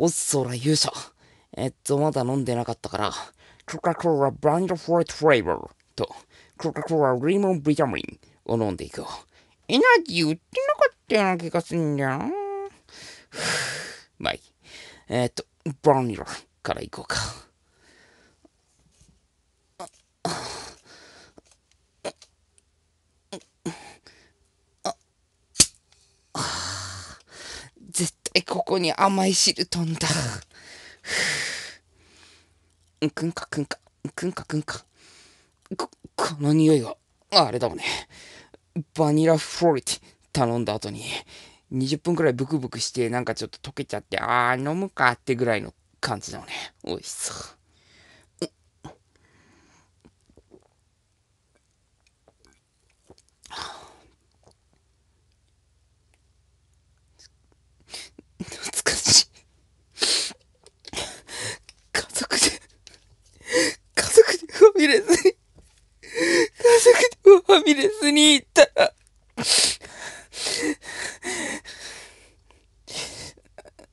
おっそら勇者。えっと、まだ飲んでなかったから、コカ・コーラブランドフォートフレーバーと、コカ・コーラリモンビタミンを飲んでいこう。エナジー売ってなかったような気がするんだよ まあいい。えっと、ブバニラからいこうか。ここに甘い汁飛んだ。うんくんかくんか、うんくんかくんか。こ、この匂いはあれだもんね。バニラフロリティ頼んだ後に、20分くらいブクブクして、なんかちょっと溶けちゃって、ああ飲むかってぐらいの感じだもんね。美味しそう。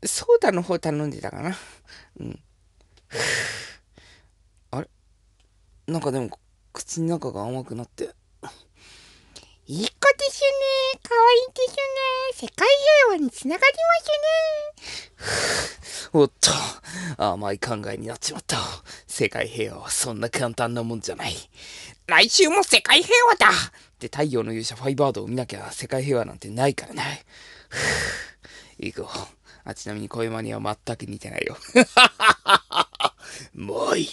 ソーダの方頼んでたかな。うん。あれなんかでも、口の中が甘くなって。いい子ですね。可愛いですね。世界平和につながりますね。おっと、甘い考えになっちまった。世界平和はそんな簡単なもんじゃない。来週も世界平和だって太陽の勇者ファイバードを見なきゃ世界平和なんてないからな。行こう。あ、ちなみに声真似は全く似てないよ。もういい。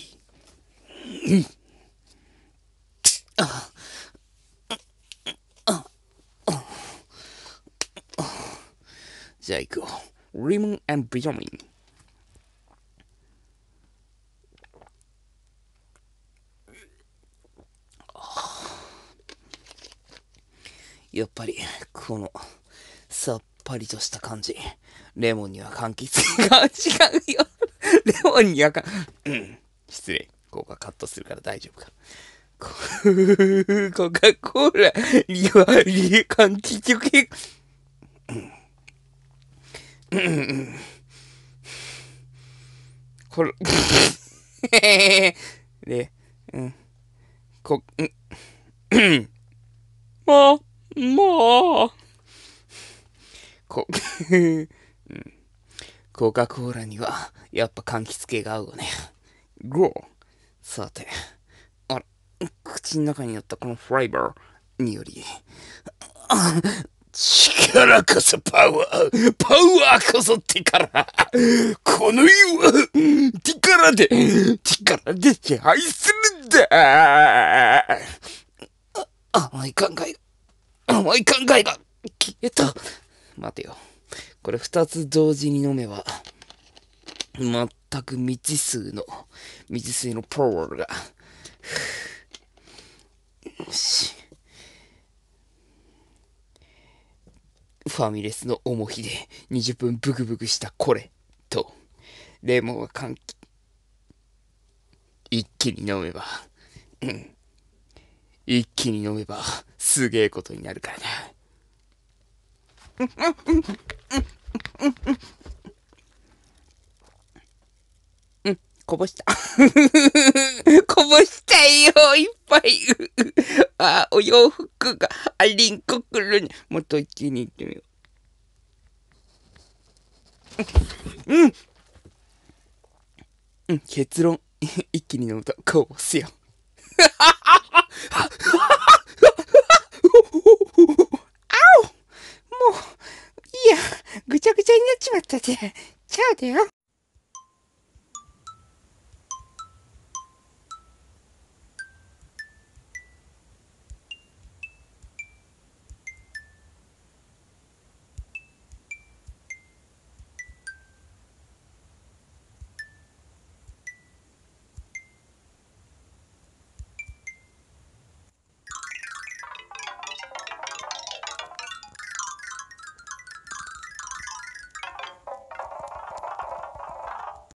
じゃあ行くよ。リムンビタミン。やっぱり、この、さっぱりとした感じ。レモンには柑橘が違うよ。レモンにはか、うん。失礼。ここがカットするから大丈夫か。コカ・コーラには、リカン結局、うん。うん。これ、えー、で、うん。こ、うん。ま、もう。こ、うん。コカ・コーラには、やっぱ柑橘系が合うわね。ゴー。さて、あら、口の中にあったこのフライバーにより、力こそパワー、パワーこそら、この世は力で、力で支配するんだ。甘い考えが、甘い考えが消えた。待てよ。これ2つ同時に飲めば、全く未知数の、未知数のパワーが。よし。ファミレスの重ひで20分ブクブクしたこれと、レモンは換気。一気に飲めば、うん。一気に飲めば、すげえことになるからな。うん、こぼした。こぼしたよ、いっぱい。あ、お洋服が、あリンクくるに。もっと一気に行ってみよう。うん。うん、結論。一気に飲むとこぼすよ。まったぜ。ちゃうでよ。